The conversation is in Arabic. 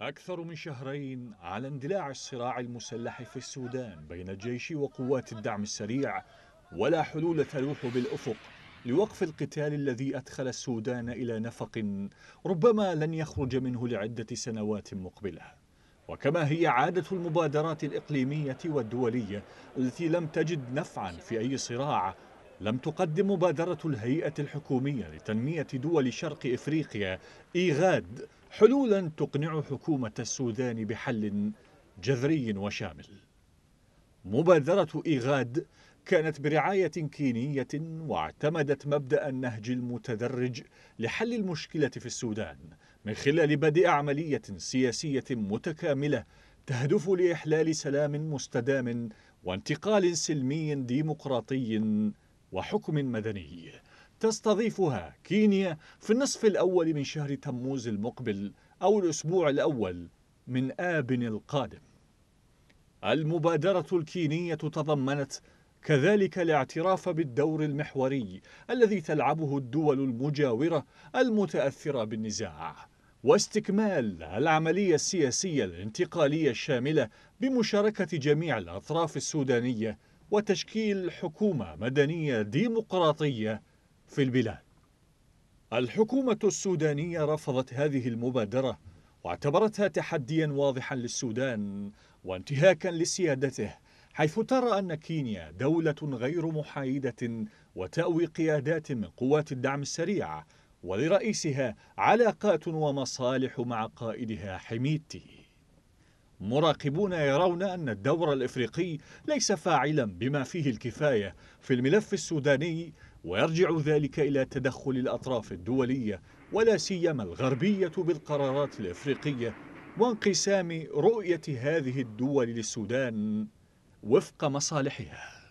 أكثر من شهرين على اندلاع الصراع المسلح في السودان بين الجيش وقوات الدعم السريع ولا حلول تلوح بالأفق لوقف القتال الذي أدخل السودان إلى نفق ربما لن يخرج منه لعدة سنوات مقبلة وكما هي عادة المبادرات الإقليمية والدولية التي لم تجد نفعا في أي صراع لم تقدم مبادرة الهيئة الحكومية لتنمية دول شرق إفريقيا إيغاد حلولا تقنع حكومة السودان بحل جذري وشامل مبادرة إيغاد كانت برعاية كينية واعتمدت مبدأ النهج المتدرج لحل المشكلة في السودان من خلال بدء عملية سياسية متكاملة تهدف لإحلال سلام مستدام وانتقال سلمي ديمقراطي وحكم مدني تستضيفها كينيا في النصف الأول من شهر تموز المقبل أو الأسبوع الأول من اب القادم المبادرة الكينية تضمنت كذلك الاعتراف بالدور المحوري الذي تلعبه الدول المجاورة المتأثرة بالنزاع واستكمال العملية السياسية الانتقالية الشاملة بمشاركة جميع الأطراف السودانية وتشكيل حكومة مدنية ديمقراطية في البلاد الحكومة السودانية رفضت هذه المبادرة واعتبرتها تحديا واضحا للسودان وانتهاكا لسيادته حيث ترى أن كينيا دولة غير محايدة وتأوي قيادات من قوات الدعم السريع ولرئيسها علاقات ومصالح مع قائدها حميدتي مراقبون يرون أن الدور الإفريقي ليس فاعلا بما فيه الكفاية في الملف السوداني ويرجع ذلك إلى تدخل الأطراف الدولية ولا سيما الغربية بالقرارات الإفريقية وانقسام رؤية هذه الدول للسودان وفق مصالحها